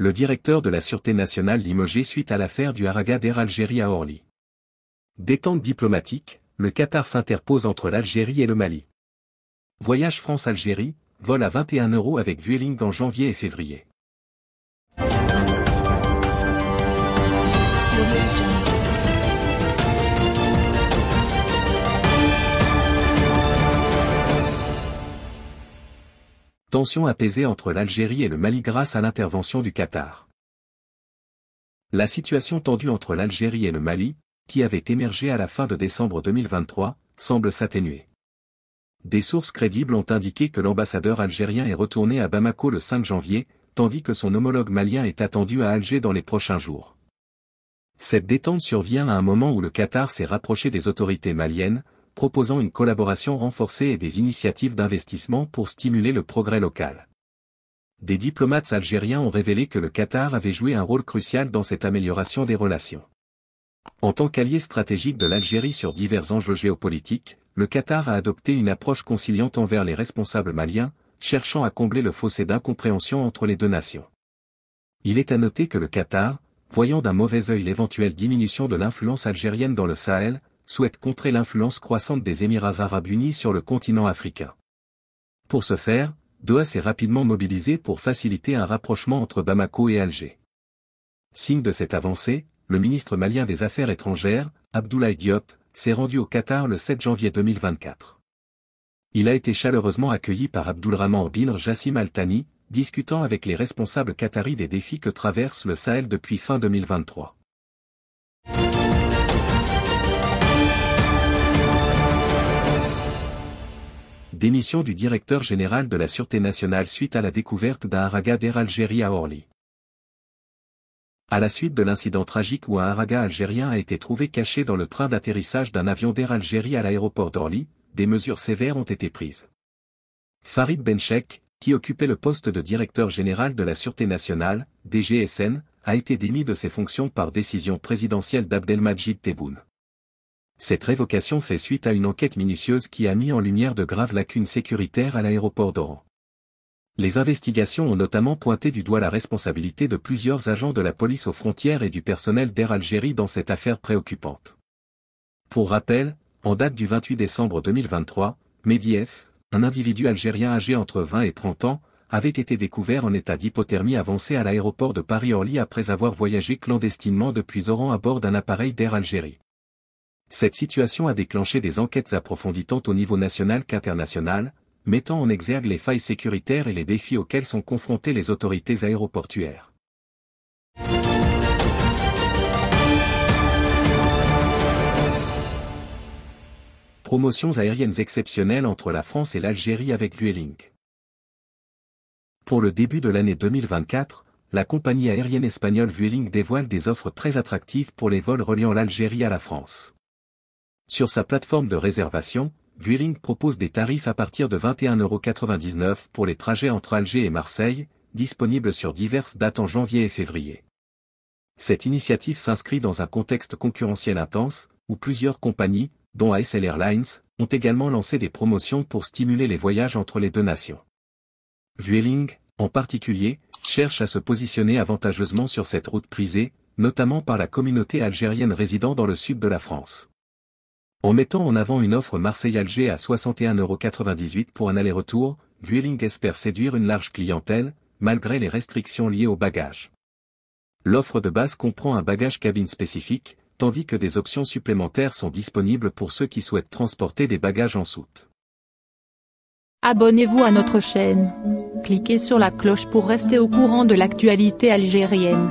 le directeur de la Sûreté nationale limogé suite à l'affaire du Haraga d'Air Algérie à Orly. Détente diplomatique, le Qatar s'interpose entre l'Algérie et le Mali. Voyage France-Algérie, vol à 21 euros avec Vueling en janvier et février. Tension apaisée entre l'Algérie et le Mali grâce à l'intervention du Qatar. La situation tendue entre l'Algérie et le Mali, qui avait émergé à la fin de décembre 2023, semble s'atténuer. Des sources crédibles ont indiqué que l'ambassadeur algérien est retourné à Bamako le 5 janvier, tandis que son homologue malien est attendu à Alger dans les prochains jours. Cette détente survient à un moment où le Qatar s'est rapproché des autorités maliennes, proposant une collaboration renforcée et des initiatives d'investissement pour stimuler le progrès local. Des diplomates algériens ont révélé que le Qatar avait joué un rôle crucial dans cette amélioration des relations. En tant qu'allié stratégique de l'Algérie sur divers enjeux géopolitiques, le Qatar a adopté une approche conciliante envers les responsables maliens, cherchant à combler le fossé d'incompréhension entre les deux nations. Il est à noter que le Qatar, voyant d'un mauvais œil l'éventuelle diminution de l'influence algérienne dans le Sahel, souhaite contrer l'influence croissante des Émirats arabes unis sur le continent africain. Pour ce faire, Doha s'est rapidement mobilisé pour faciliter un rapprochement entre Bamako et Alger. Signe de cette avancée, le ministre malien des Affaires étrangères, Abdoulaye Diop, s'est rendu au Qatar le 7 janvier 2024. Il a été chaleureusement accueilli par Abdulrahman bin Jassim Al Thani, discutant avec les responsables qataris des défis que traverse le Sahel depuis fin 2023. Démission du directeur général de la Sûreté nationale suite à la découverte d'un haraga d'air Algérie à Orly. À la suite de l'incident tragique où un haraga algérien a été trouvé caché dans le train d'atterrissage d'un avion d'air Algérie à l'aéroport d'Orly, des mesures sévères ont été prises. Farid Benchek, qui occupait le poste de directeur général de la Sûreté nationale, DGSN, a été démis de ses fonctions par décision présidentielle d'Abdelmajid Tebboune. Cette révocation fait suite à une enquête minutieuse qui a mis en lumière de graves lacunes sécuritaires à l'aéroport d'Oran. Les investigations ont notamment pointé du doigt la responsabilité de plusieurs agents de la police aux frontières et du personnel d'Air Algérie dans cette affaire préoccupante. Pour rappel, en date du 28 décembre 2023, Medief, un individu algérien âgé entre 20 et 30 ans, avait été découvert en état d'hypothermie avancée à l'aéroport de Paris-Orly après avoir voyagé clandestinement depuis Oran à bord d'un appareil d'Air Algérie. Cette situation a déclenché des enquêtes approfondies tant au niveau national qu'international, mettant en exergue les failles sécuritaires et les défis auxquels sont confrontées les autorités aéroportuaires. Promotions aériennes exceptionnelles entre la France et l'Algérie avec Vueling. Pour le début de l'année 2024, la compagnie aérienne espagnole Vueling dévoile des offres très attractives pour les vols reliant l'Algérie à la France. Sur sa plateforme de réservation, Vueling propose des tarifs à partir de 21,99€ pour les trajets entre Alger et Marseille, disponibles sur diverses dates en janvier et février. Cette initiative s'inscrit dans un contexte concurrentiel intense, où plusieurs compagnies, dont ASL Airlines, ont également lancé des promotions pour stimuler les voyages entre les deux nations. Vueling, en particulier, cherche à se positionner avantageusement sur cette route prisée, notamment par la communauté algérienne résidant dans le sud de la France. En mettant en avant une offre Marseille-Alger à 61,98€ pour un aller-retour, Vueling espère séduire une large clientèle, malgré les restrictions liées aux bagages. L'offre de base comprend un bagage cabine spécifique, tandis que des options supplémentaires sont disponibles pour ceux qui souhaitent transporter des bagages en soute. Abonnez-vous à notre chaîne. Cliquez sur la cloche pour rester au courant de l'actualité algérienne.